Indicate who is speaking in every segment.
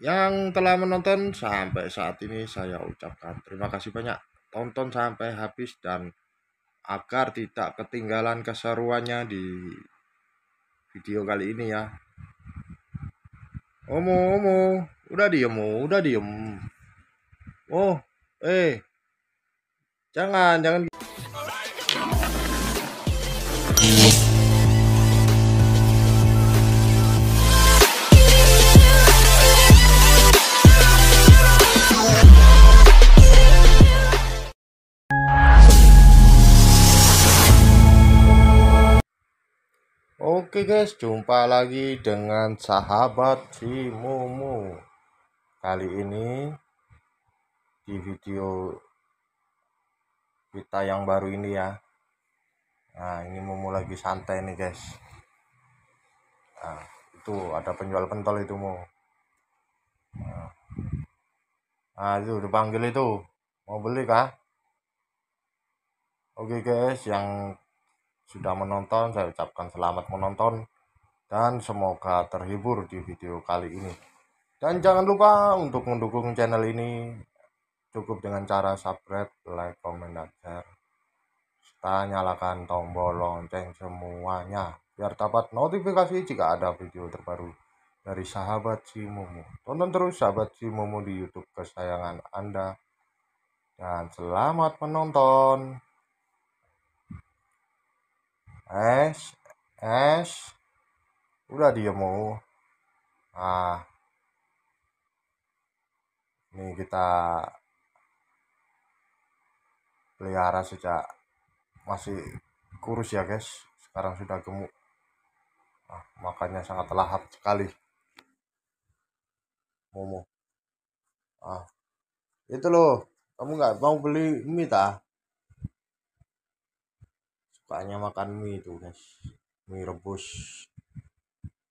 Speaker 1: Yang telah menonton sampai saat ini saya ucapkan terima kasih banyak. Tonton sampai habis dan agar tidak ketinggalan keseruannya di video kali ini ya. omu omu udah diem, udah diem. Oh, eh, jangan, jangan. Oke guys, jumpa lagi dengan sahabat si Mumu. Kali ini di video kita yang baru ini ya. Nah, ini Mumu lagi santai nih guys. Nah, itu ada penjual pentol itu Mu. Nah, nah itu dipanggil itu. Mau beli kah? Oke guys, yang sudah menonton, saya ucapkan selamat menonton dan semoga terhibur di video kali ini. Dan jangan lupa untuk mendukung channel ini cukup dengan cara subscribe, like, komen, dan share. Serta nyalakan tombol lonceng semuanya biar dapat notifikasi jika ada video terbaru dari sahabat si Mumu. Tonton terus sahabat si Mumu di YouTube kesayangan Anda. Dan selamat menonton es es udah dia mau Ah, ini kita pelihara sejak masih kurus ya guys sekarang sudah gemuk ah makanya sangat lahap sekali momo ah itu loh kamu nggak mau beli mie tak sukanya makan mie itu guys mie rebus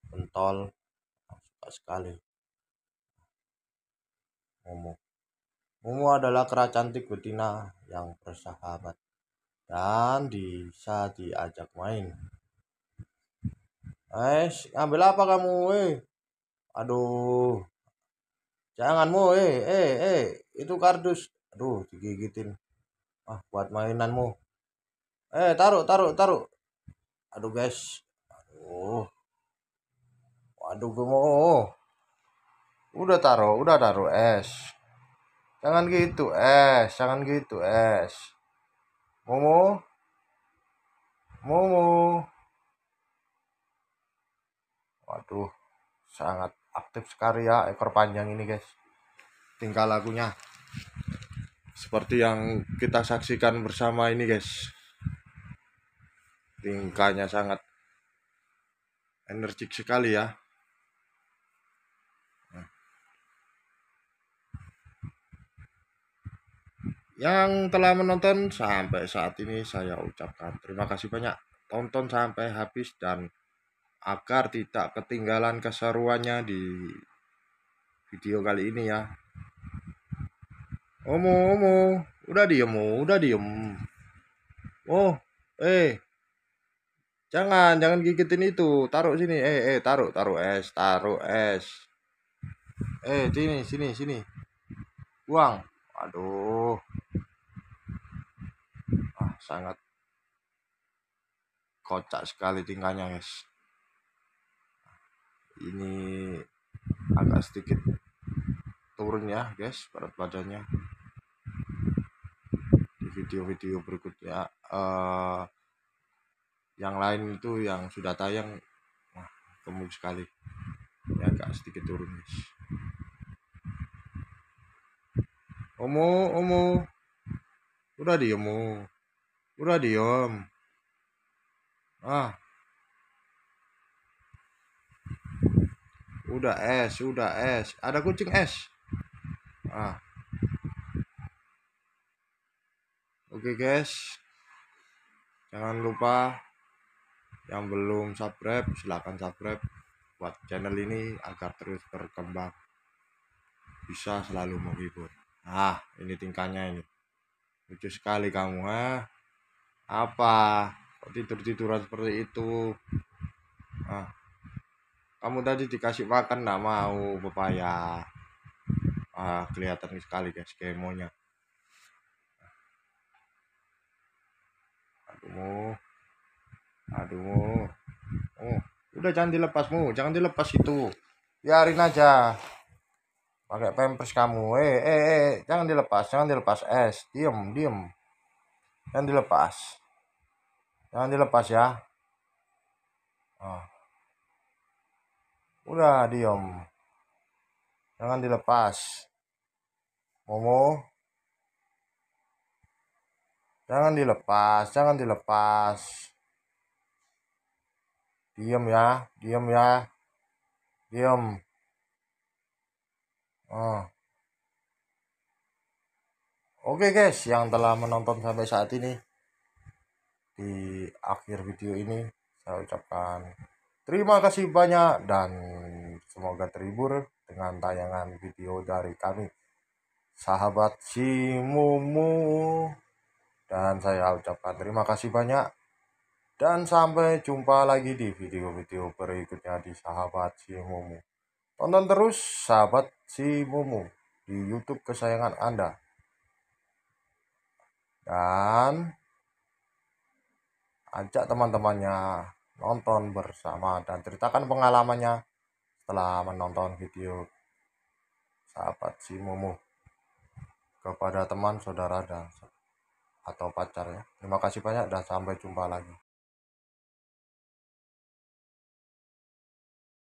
Speaker 1: pentol suka sekali Momo Momo adalah kera cantik betina yang bersahabat dan bisa diajak main Eh, ambil apa kamu, eh? Aduh. jangan Janganmu, eh, eh, eh. Itu kardus. Aduh, digigitin. Ah, buat mainanmu eh taruh taruh taruh aduh guys aduh waduh gue mau udah taruh udah taruh es jangan gitu es jangan gitu es momo momo waduh sangat aktif sekali ya ekor panjang ini guys tingkah lagunya, seperti yang kita saksikan bersama ini guys tingkahnya sangat energik sekali ya yang telah menonton sampai saat ini saya ucapkan terima kasih banyak tonton sampai habis dan agar tidak ketinggalan keseruannya di video kali ini ya Omu, omu, udah diem, udah diem. Oh, eh, Jangan, jangan gigitin itu. Taruh sini. Eh, eh, taruh, taruh es, taruh es. Eh, sini, sini, sini. Buang. Aduh. Ah, sangat kocak sekali tingkahnya, guys. Ini agak sedikit turun ya, guys, pada badannya. Di video-video berikutnya eh uh, yang lain itu yang sudah tayang wah gemuk sekali ya agak sedikit turun guys omo omo udah diem udah diem ah udah es udah es ada kucing es ah oke okay, guys jangan lupa yang belum subscribe silahkan subscribe buat channel ini agar terus berkembang bisa selalu menghibur ah ini tingkahnya ini lucu sekali kamu ha apa kok tidur-tiduran seperti itu ah kamu tadi dikasih makan nggak mau pepaya ah kelihatan sekali guys kemonya aduh aduh oh udah jangan dilepasmu, jangan dilepas itu biarin aja pakai pampers kamu eh eh eh jangan dilepas jangan dilepas es diem diem jangan dilepas jangan dilepas ya oh. udah diem jangan dilepas Momo jangan dilepas jangan dilepas Diam ya, diam ya. Diam. Oh. Oke guys, yang telah menonton sampai saat ini di akhir video ini saya ucapkan terima kasih banyak dan semoga terhibur dengan tayangan video dari kami sahabat si Mumu dan saya ucapkan terima kasih banyak dan sampai jumpa lagi di video-video berikutnya di sahabat si Mumu. Tonton terus sahabat si Mumu di YouTube kesayangan Anda. Dan ajak teman-temannya nonton bersama dan ceritakan pengalamannya setelah menonton video sahabat si Mumu kepada teman, saudara, dan atau pacar ya. Terima kasih banyak dan sampai jumpa lagi.